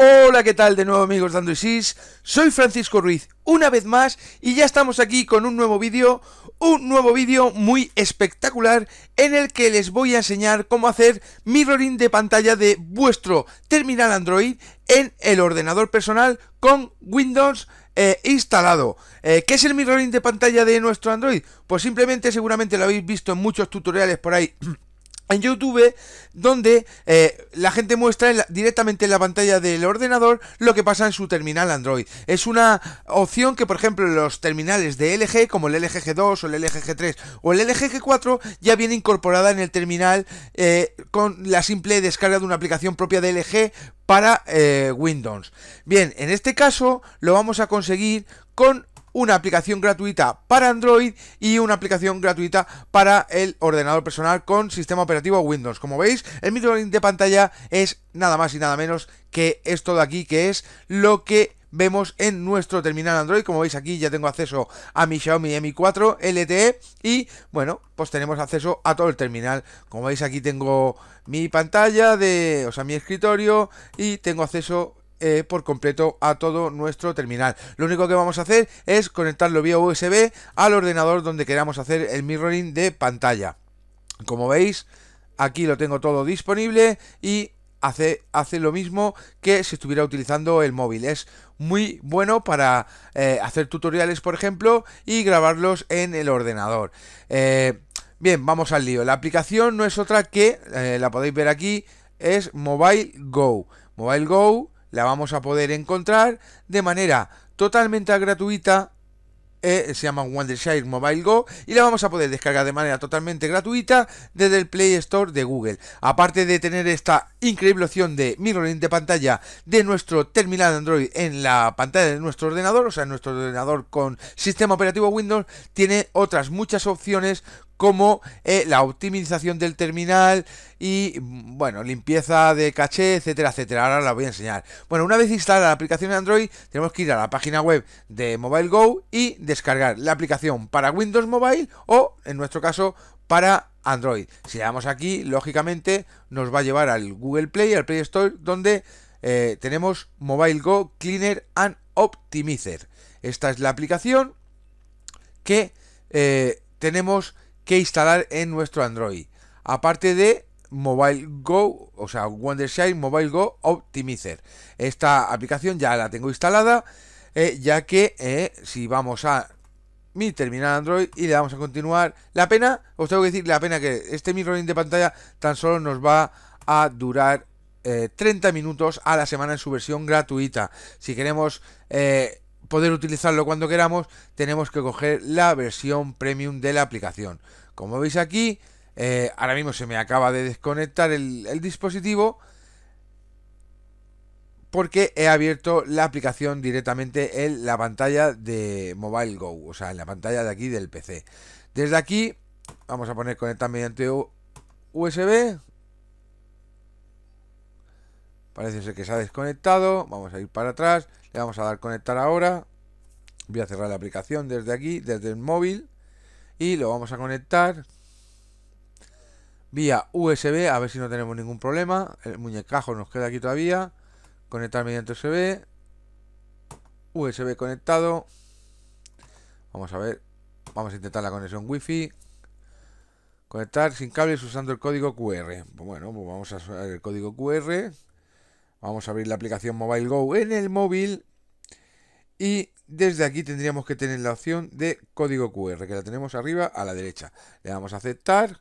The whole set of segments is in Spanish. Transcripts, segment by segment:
Hola, ¿qué tal? De nuevo amigos de Android soy Francisco Ruiz, una vez más, y ya estamos aquí con un nuevo vídeo, un nuevo vídeo muy espectacular, en el que les voy a enseñar cómo hacer mirroring de pantalla de vuestro terminal Android en el ordenador personal con Windows eh, instalado. Eh, ¿Qué es el mirroring de pantalla de nuestro Android? Pues simplemente, seguramente lo habéis visto en muchos tutoriales por ahí en YouTube donde eh, la gente muestra directamente en la pantalla del ordenador lo que pasa en su terminal Android. Es una opción que por ejemplo los terminales de LG como el LG 2 o el LG 3 o el LG 4 ya viene incorporada en el terminal eh, con la simple descarga de una aplicación propia de LG para eh, Windows. Bien, en este caso lo vamos a conseguir con una aplicación gratuita para Android y una aplicación gratuita para el ordenador personal con sistema operativo Windows. Como veis, el micro de pantalla es nada más y nada menos que esto de aquí, que es lo que vemos en nuestro terminal Android. Como veis aquí ya tengo acceso a mi Xiaomi Mi 4 LTE y bueno, pues tenemos acceso a todo el terminal. Como veis aquí tengo mi pantalla de, o sea, mi escritorio y tengo acceso eh, por completo a todo nuestro terminal. Lo único que vamos a hacer es conectarlo vía USB al ordenador donde queramos hacer el mirroring de pantalla. Como veis, aquí lo tengo todo disponible y hace, hace lo mismo que si estuviera utilizando el móvil. Es muy bueno para eh, hacer tutoriales, por ejemplo, y grabarlos en el ordenador. Eh, bien, vamos al lío. La aplicación no es otra que, la podéis ver aquí, es Mobile Go. Mobile Go la vamos a poder encontrar de manera totalmente gratuita. Eh, se llama Wondershare Mobile Go y la vamos a poder descargar de manera totalmente gratuita desde el Play Store de Google. Aparte de tener esta increíble opción de mirroring de pantalla de nuestro terminal Android en la pantalla de nuestro ordenador, o sea, nuestro ordenador con sistema operativo Windows, tiene otras muchas opciones como eh, la optimización del terminal y, bueno, limpieza de caché, etcétera, etcétera. Ahora la voy a enseñar. Bueno, una vez instalada la aplicación Android, tenemos que ir a la página web de Mobile Go y descargar la aplicación para Windows Mobile o, en nuestro caso, para Android. Si le damos aquí, lógicamente nos va a llevar al Google Play, al Play Store, donde eh, tenemos Mobile Go Cleaner and Optimizer. Esta es la aplicación que eh, tenemos que instalar en nuestro Android. Aparte de Mobile Go, o sea, Wondershine Mobile Go Optimizer. Esta aplicación ya la tengo instalada, eh, ya que eh, si vamos a mi terminal Android y le damos a continuar, la pena, os tengo que decir la pena que este mirroring de pantalla tan solo nos va a durar 30 eh, minutos a la semana en su versión gratuita. Si queremos poder utilizarlo cuando queramos, tenemos que coger la versión premium de la aplicación. Como veis aquí, eh, ahora mismo se me acaba de desconectar el dispositivo porque he abierto la aplicación directamente en la pantalla de Mobile Go, o sea, en la pantalla de aquí del PC. Desde aquí, vamos a poner conectar mediante USB. Parece que se ha desconectado. Vamos a ir para atrás. Le vamos a dar conectar ahora. Voy a cerrar la aplicación desde aquí, desde el móvil. Y lo vamos a conectar vía USB. A ver si no tenemos ningún problema. El muñecajo nos queda aquí todavía. Conectar mediante USB. USB conectado. Vamos a ver. Vamos a intentar la conexión wifi Conectar sin cables usando el código QR. bueno, pues vamos a usar el código QR Vamos a abrir la aplicación Mobile Go en el móvil y desde aquí tendríamos que tener la opción de código QR, que la tenemos arriba a la derecha. Le damos a aceptar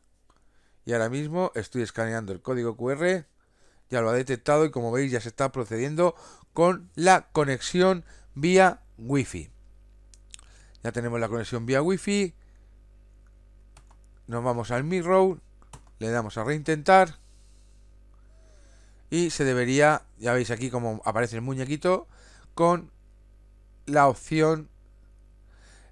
y ahora mismo estoy escaneando el código QR. Ya lo ha detectado y como veis ya se está procediendo con la conexión vía Wi-Fi. Ya tenemos la conexión vía Wi-Fi. Nos vamos al Mirror, le damos a reintentar y se debería, ya veis aquí como aparece el muñequito, con la opción...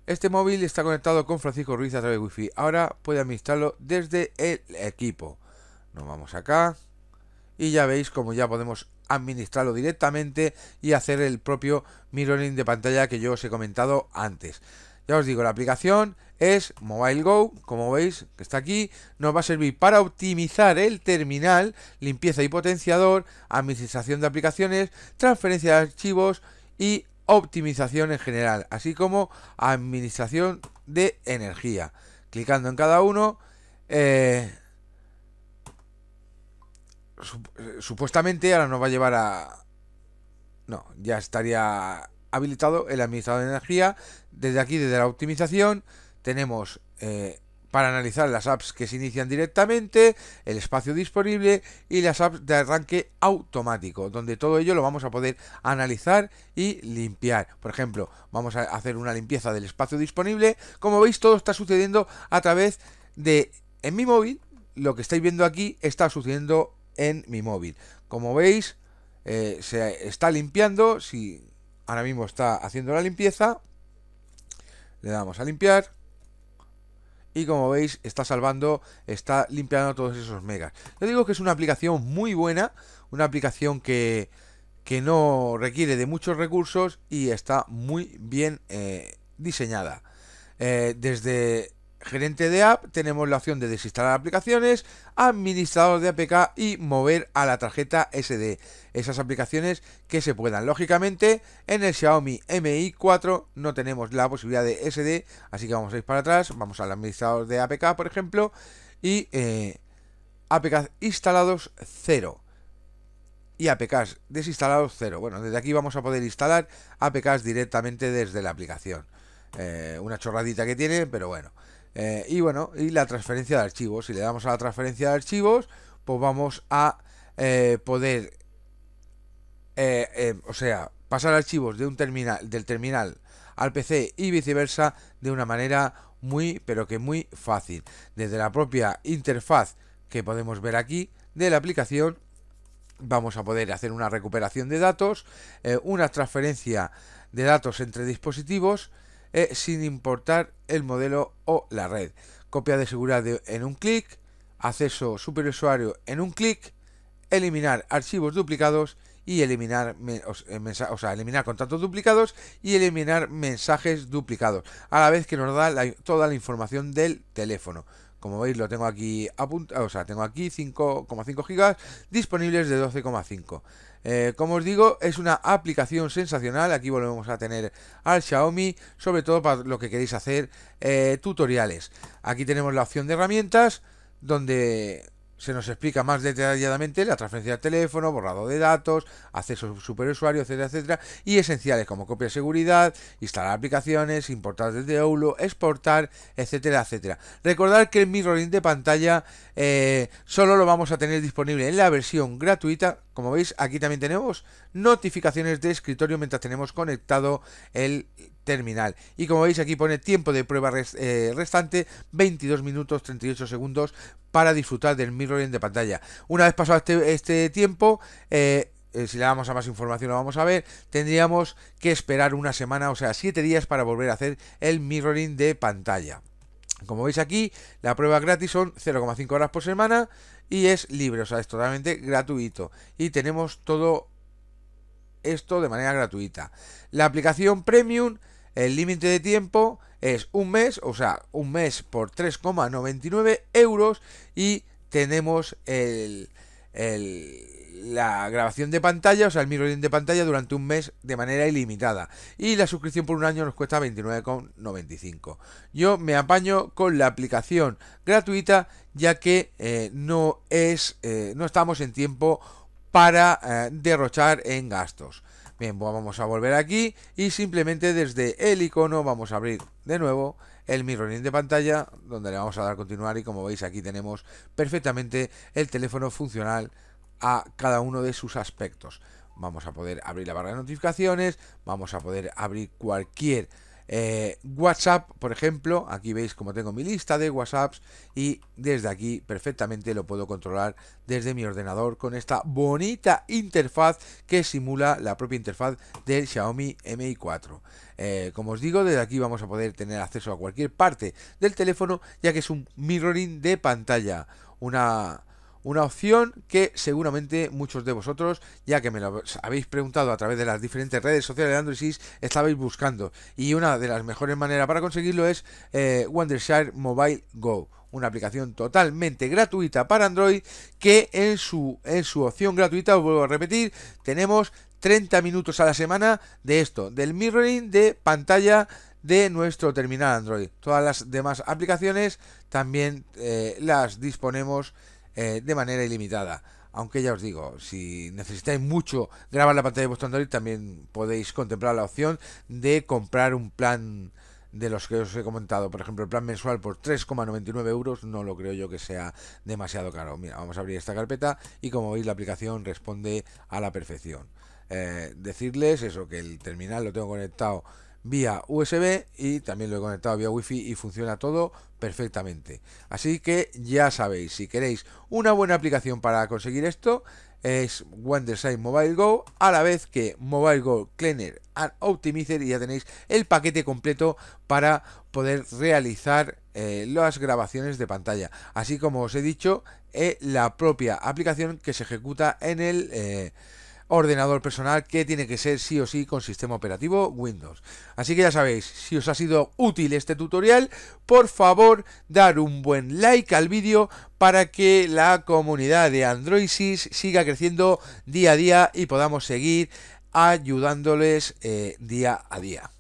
Este móvil está conectado con Francisco Ruiz a través de Wi-Fi. Ahora puede administrarlo desde el equipo. Nos vamos acá y ya veis como ya podemos administrarlo directamente y hacer el propio mirroring de pantalla que yo os he comentado antes. Ya os digo, la aplicación es Mobile Go, como veis, que está aquí, nos va a servir para optimizar el terminal, limpieza y potenciador, administración de aplicaciones, transferencia de archivos y optimización en general, así como administración de energía. Clicando en cada uno, eh, eh, supuestamente ahora nos va a llevar a... No, ya estaría habilitado el administrador de energía. Desde aquí, desde la optimización, tenemos eh, para analizar las apps que se inician directamente, el espacio disponible y las apps de arranque automático, donde todo ello lo vamos a poder analizar y limpiar. Por ejemplo, vamos a hacer una limpieza del espacio disponible. Como veis, todo está sucediendo a través de... En mi móvil, lo que estáis viendo aquí está sucediendo en mi móvil. Como veis, eh, se está limpiando. Si Ahora mismo está haciendo la limpieza. Le damos a limpiar. Y como veis, está salvando, está limpiando todos esos megas. Yo digo que es una aplicación muy buena. Una aplicación que, que no requiere de muchos recursos y está muy bien eh, diseñada. Eh, desde gerente de app, tenemos la opción de desinstalar aplicaciones, administrador de APK y mover a la tarjeta SD. Esas aplicaciones que se puedan. Lógicamente, en el Xiaomi Mi 4 no tenemos la posibilidad de SD, así que vamos a ir para atrás, vamos al administrador de APK, por ejemplo, y eh, APK instalados 0 y APKs desinstalados 0. Bueno, desde aquí vamos a poder instalar APKs directamente desde la aplicación. Eh, una chorradita que tiene, pero bueno. Eh, y bueno, y la transferencia de archivos. Si le damos a la transferencia de archivos, pues vamos a eh, poder, eh, em, o sea, pasar archivos de un terminal, del terminal al PC y viceversa de una manera muy, pero que muy fácil. Desde la propia interfaz que podemos ver aquí de la aplicación, vamos a poder hacer una recuperación de datos, una transferencia de datos entre dispositivos eh, sin importar el modelo o la red. Copia de seguridad en un clic, acceso superusuario en un clic, eliminar archivos duplicados y eliminar, eh, o sea, eliminar duplicados y eliminar mensajes duplicados, a la vez que nos da toda la información del teléfono. Como veis lo tengo aquí apuntado, o sea, tengo aquí 5,5 gigas disponibles de 12,5. Eh, como os digo, es una aplicación sensacional, aquí volvemos a tener al Xiaomi, sobre todo para lo que queréis hacer, eh, tutoriales. Aquí tenemos la opción de herramientas, donde se nos explica más detalladamente la transferencia de teléfono, borrado de datos, acceso superusuario, etcétera, etcétera, y esenciales como copia de seguridad, instalar aplicaciones, importar desde oulo, exportar, etcétera, etcétera. Recordar que el mirroring de pantalla eh, solo lo vamos a tener disponible en la versión gratuita. Como veis, aquí también tenemos notificaciones de escritorio mientras tenemos conectado el terminal. Y como veis aquí pone tiempo de prueba eh, restante, 22 minutos 38 segundos para disfrutar del mirroring de pantalla. Una vez pasado este, este tiempo, eh, eh, si le damos a más información lo vamos a ver, tendríamos que esperar una semana, o sea, 7 días para volver a hacer el mirroring de pantalla. Como veis aquí, la prueba gratis son 0,5 horas por semana y es libre, o sea, es totalmente gratuito. Y tenemos todo esto de manera gratuita. La aplicación Premium el límite de tiempo es un mes, o sea, un mes por 3,99 euros y tenemos la grabación de pantalla, o sea, el mirroring de pantalla durante un mes de manera ilimitada. Y la suscripción por un año nos cuesta 29,95. Yo me apaño con la aplicación gratuita ya que eh, no, es, eh, no estamos en tiempo para eh, derrochar en gastos. Bien, vamos a volver aquí y simplemente desde el icono vamos a abrir de nuevo el mirroring de pantalla donde le vamos a dar continuar y como veis aquí tenemos perfectamente el teléfono funcional a cada uno de sus aspectos. Vamos a poder abrir la barra de notificaciones, vamos a poder abrir cualquier eh, WhatsApp, por ejemplo, aquí veis como tengo mi lista de WhatsApps y desde aquí perfectamente lo puedo controlar desde mi ordenador con esta bonita interfaz que simula la propia interfaz del Xiaomi Mi 4. Eh, como os digo, desde aquí vamos a poder tener acceso a cualquier parte del teléfono ya que es un mirroring de pantalla, una una opción que seguramente muchos de vosotros, ya que me lo habéis preguntado a través de las diferentes redes sociales de Android estabais buscando. Y una de las mejores maneras para conseguirlo es eh, Wondershare Mobile Go una aplicación totalmente gratuita para Android que en su, en su opción gratuita, os vuelvo a repetir, tenemos 30 minutos a la semana de esto, del mirroring de pantalla de nuestro terminal Android. Todas las demás aplicaciones también eh, las disponemos eh, de manera ilimitada. Aunque ya os digo, si necesitáis mucho grabar la pantalla de vuestro Android, también podéis contemplar la opción de comprar un plan de los que os he comentado. Por ejemplo, el plan mensual por 3,99 euros no lo creo yo que sea demasiado caro. Mira, vamos a abrir esta carpeta y como veis la aplicación responde a la perfección. Eh, decirles eso, que el terminal lo tengo conectado vía USB y también lo he conectado vía Wi-Fi y funciona todo perfectamente. Así que ya sabéis, si queréis una buena aplicación para conseguir esto, es WonderSide Mobile Go, a la vez que Mobile Go Cleaner and Optimizer y ya tenéis el paquete completo para poder realizar eh, las grabaciones de pantalla. Así como os he dicho, eh, la propia aplicación que se ejecuta en el... Eh, ordenador personal que tiene que ser sí o sí con sistema operativo Windows. Así que ya sabéis, si os ha sido útil este tutorial, por favor dar un buen like al vídeo para que la comunidad de Androidsys siga creciendo día a día y podamos seguir ayudándoles eh, día a día.